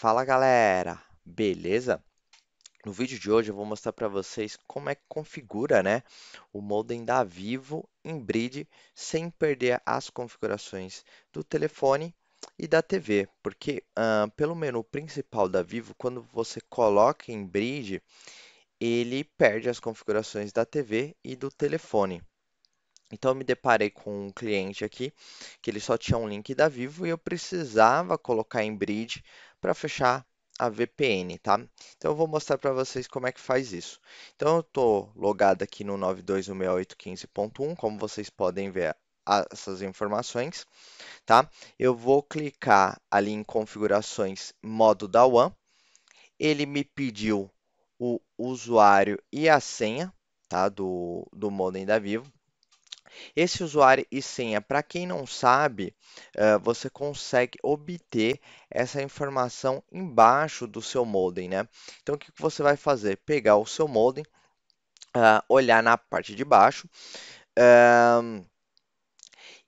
Fala galera, beleza? No vídeo de hoje eu vou mostrar para vocês como é que configura né, o modem da Vivo em Bridge sem perder as configurações do telefone e da TV, porque uh, pelo menu principal da Vivo, quando você coloca em Bridge, ele perde as configurações da TV e do telefone. Então eu me deparei com um cliente aqui que ele só tinha um link da Vivo e eu precisava colocar em bridge para fechar a VPN, tá? Então eu vou mostrar para vocês como é que faz isso. Então eu estou logado aqui no 9216815.1, como vocês podem ver essas informações, tá? Eu vou clicar ali em configurações modo da WAN. Ele me pediu o usuário e a senha, tá? Do, do modem da Vivo. Esse usuário e senha, para quem não sabe, eh, você consegue obter essa informação embaixo do seu modem, né? Então, o que você vai fazer? Pegar o seu modem, ah, olhar na parte de baixo ah,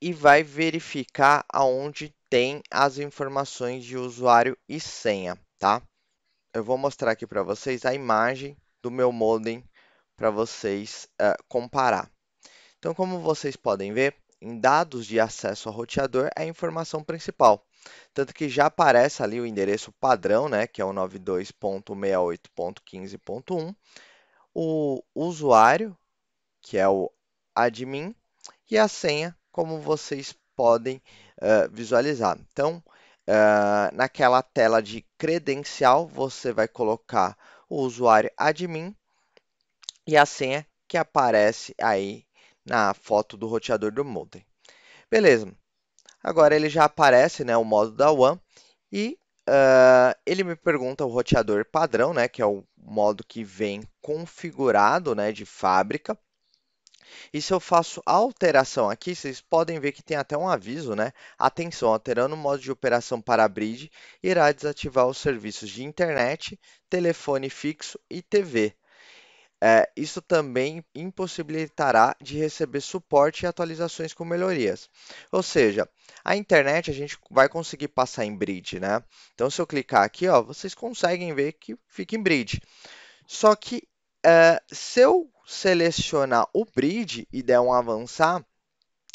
e vai verificar aonde tem as informações de usuário e senha, tá? Eu vou mostrar aqui para vocês a imagem do meu modem para vocês eh, comparar. Então, como vocês podem ver, em dados de acesso ao roteador é a informação principal. Tanto que já aparece ali o endereço padrão, né, que é o 92.68.15.1, o usuário, que é o admin, e a senha, como vocês podem uh, visualizar. Então, uh, naquela tela de credencial, você vai colocar o usuário admin e a senha que aparece aí na foto do roteador do modem. Beleza. Agora ele já aparece, né, o modo da WAN e uh, ele me pergunta o roteador padrão, né, que é o modo que vem configurado, né, de fábrica. E se eu faço alteração aqui, vocês podem ver que tem até um aviso, né? Atenção, alterando o modo de operação para a bridge, irá desativar os serviços de internet, telefone fixo e TV. É, isso também impossibilitará de receber suporte e atualizações com melhorias. Ou seja, a internet a gente vai conseguir passar em bridge, né? Então, se eu clicar aqui, ó, vocês conseguem ver que fica em bridge. Só que é, se eu selecionar o bridge e der um avançar,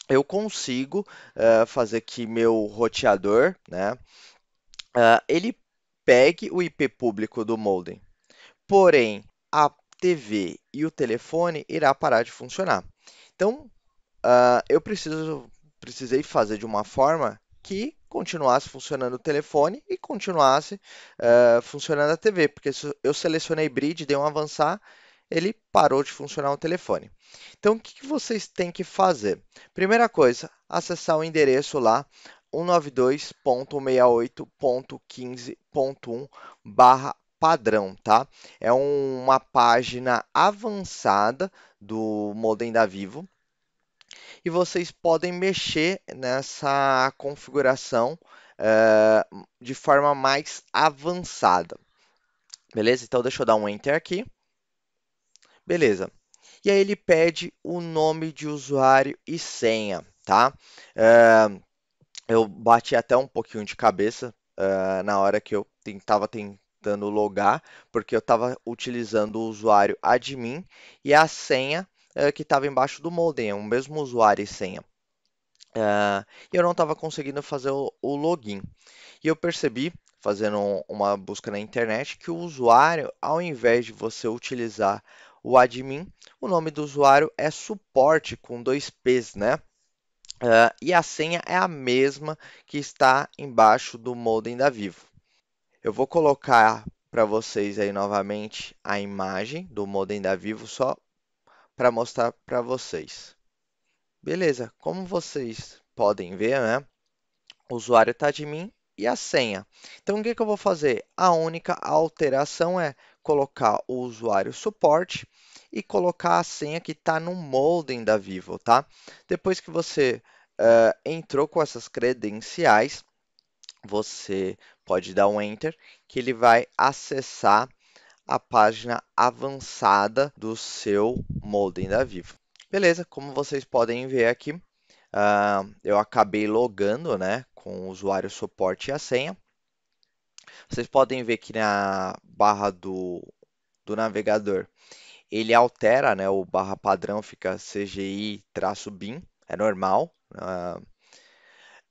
eu consigo é, fazer que meu roteador, né, é, ele pegue o IP público do modem. Porém, a TV e o telefone irá parar de funcionar. Então, uh, eu preciso, precisei fazer de uma forma que continuasse funcionando o telefone e continuasse uh, funcionando a TV, porque eu selecionei bridge, dei um avançar, ele parou de funcionar o telefone. Então, o que, que vocês têm que fazer? Primeira coisa, acessar o endereço lá 192.168.15.1 barra padrão, tá? É um, uma página avançada do Modem da Vivo e vocês podem mexer nessa configuração uh, de forma mais avançada. Beleza? Então deixa eu dar um Enter aqui. Beleza. E aí ele pede o nome de usuário e senha, tá? Uh, eu bati até um pouquinho de cabeça uh, na hora que eu estava tentando tentando logar, porque eu estava utilizando o usuário admin e a senha uh, que estava embaixo do modem, o mesmo usuário e senha. Uh, eu não estava conseguindo fazer o, o login. E eu percebi, fazendo uma busca na internet, que o usuário, ao invés de você utilizar o admin, o nome do usuário é suporte com dois P's, né? Uh, e a senha é a mesma que está embaixo do modem da Vivo. Eu vou colocar para vocês aí novamente a imagem do modem da Vivo só para mostrar para vocês. Beleza, como vocês podem ver, né? O usuário está de mim e a senha. Então, o que, que eu vou fazer? A única alteração é colocar o usuário suporte e colocar a senha que está no modem da Vivo, tá? Depois que você uh, entrou com essas credenciais, você pode dar um Enter, que ele vai acessar a página avançada do seu modem da Vivo. Beleza, como vocês podem ver aqui, uh, eu acabei logando né, com o usuário, suporte e a senha. Vocês podem ver que na barra do, do navegador, ele altera, né, o barra padrão fica CGI-BIM, é normal. Uh,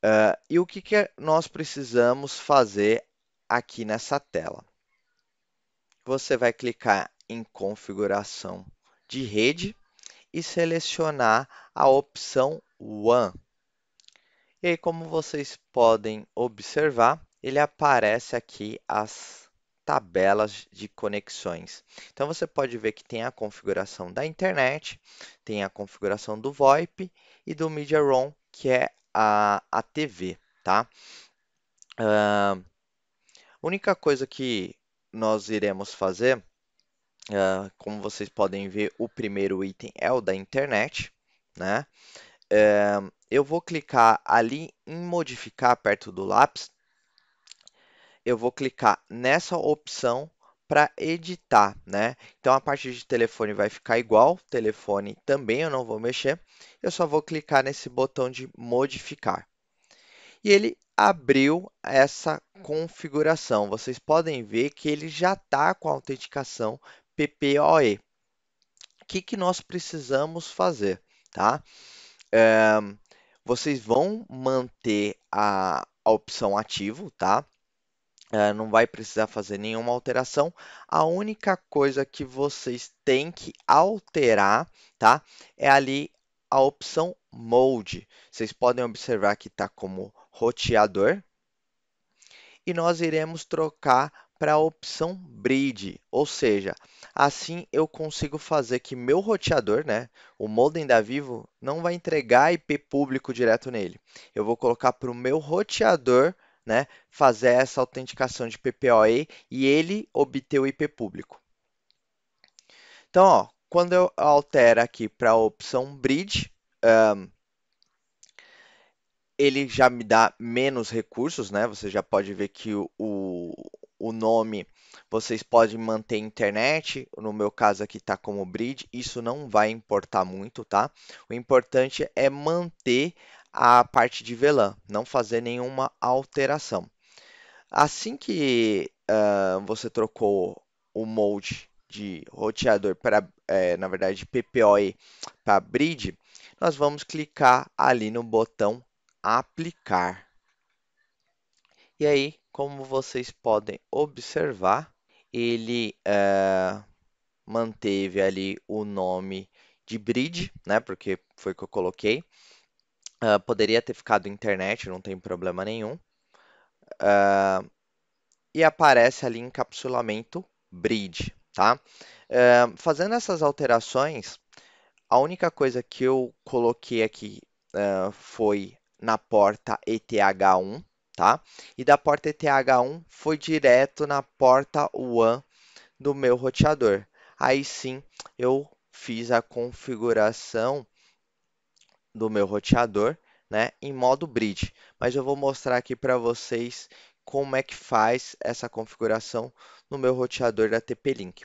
Uh, e o que, que nós precisamos fazer aqui nessa tela? Você vai clicar em configuração de rede e selecionar a opção One. E aí, como vocês podem observar, ele aparece aqui as tabelas de conexões. Então, você pode ver que tem a configuração da internet, tem a configuração do VoIP e do Media ROM, que é a, a TV, tá? A uh, única coisa que nós iremos fazer, uh, como vocês podem ver, o primeiro item é o da internet, né? Uh, eu vou clicar ali em modificar perto do lápis, eu vou clicar nessa opção para editar, né? Então a parte de telefone vai ficar igual, telefone também eu não vou mexer, eu só vou clicar nesse botão de modificar. E ele abriu essa configuração. Vocês podem ver que ele já está com a autenticação PPOE. O que, que nós precisamos fazer, tá? É, vocês vão manter a, a opção ativo, tá? é, não vai precisar fazer nenhuma alteração. A única coisa que vocês têm que alterar, tá? É ali a opção Mode. Vocês podem observar que está como roteador. E nós iremos trocar para a opção Bridge, ou seja, assim eu consigo fazer que meu roteador, né, o modem da Vivo, não vai entregar IP público direto nele. Eu vou colocar para o meu roteador né, fazer essa autenticação de PPoE e ele obter o IP público. Então, ó, quando eu altero aqui para a opção Bridge, um, ele já me dá menos recursos, né? Você já pode ver que o, o nome vocês podem manter internet. No meu caso aqui está como bridge, isso não vai importar muito, tá? O importante é manter a parte de VLAN, não fazer nenhuma alteração. Assim que uh, você trocou o molde de roteador para, é, na verdade, PPOE para bridge, nós vamos clicar ali no botão aplicar. E aí, como vocês podem observar, ele uh, manteve ali o nome de bridge, né? Porque foi que eu coloquei. Uh, poderia ter ficado internet, não tem problema nenhum. Uh, e aparece ali encapsulamento bridge, tá? Uh, fazendo essas alterações, a única coisa que eu coloquei aqui foi na porta ETH1, tá? E da porta ETH1 foi direto na porta WAN do meu roteador. Aí sim, eu fiz a configuração do meu roteador, né, em modo bridge. Mas eu vou mostrar aqui para vocês como é que faz essa configuração no meu roteador da TP-Link.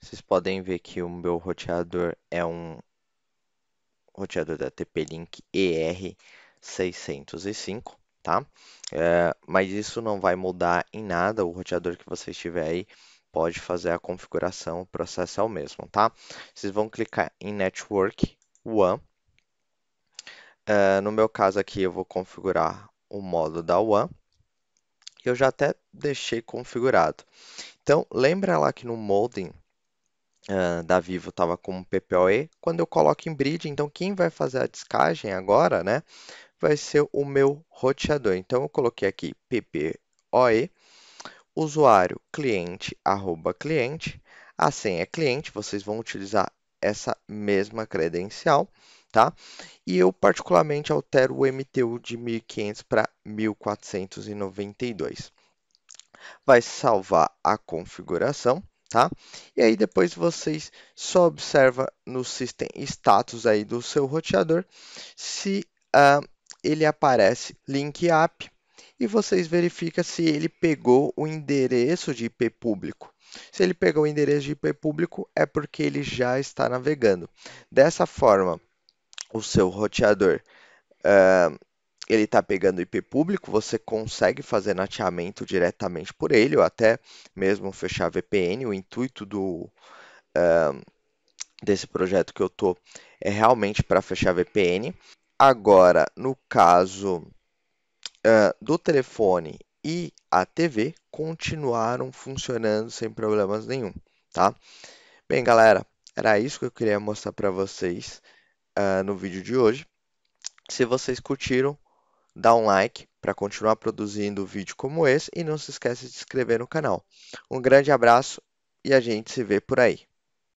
Vocês podem ver que o meu roteador é um roteador da TP-Link ER605, tá? É, mas isso não vai mudar em nada, o roteador que vocês tiver aí pode fazer a configuração, o processo é o mesmo, tá? Vocês vão clicar em Network, WAN. Uh, é, no meu caso aqui, eu vou configurar o modo da WAN. Eu já até deixei configurado. Então, lembra lá que no molding uh, da Vivo estava como PPOE. Quando eu coloco em bridge, então quem vai fazer a descagem agora, né? Vai ser o meu roteador. Então, eu coloquei aqui PPOE, usuário cliente, arroba cliente. A senha é cliente, vocês vão utilizar essa mesma credencial, tá? E eu particularmente altero o MTU de 1500 para 1492. Vai salvar a configuração, tá? E aí depois vocês só observa no System Status aí do seu roteador se uh, ele aparece Link App e vocês verificam se ele pegou o endereço de IP público se ele pegou o endereço de IP público, é porque ele já está navegando. Dessa forma, o seu roteador uh, ele está pegando IP público, você consegue fazer nateamento diretamente por ele, ou até mesmo fechar VPN. O intuito do, uh, desse projeto que eu estou é realmente para fechar VPN. Agora, no caso uh, do telefone e a TV continuaram funcionando sem problemas nenhum, tá? Bem, galera, era isso que eu queria mostrar para vocês uh, no vídeo de hoje. Se vocês curtiram, dá um like para continuar produzindo vídeo como esse e não se esqueça de se inscrever no canal. Um grande abraço e a gente se vê por aí.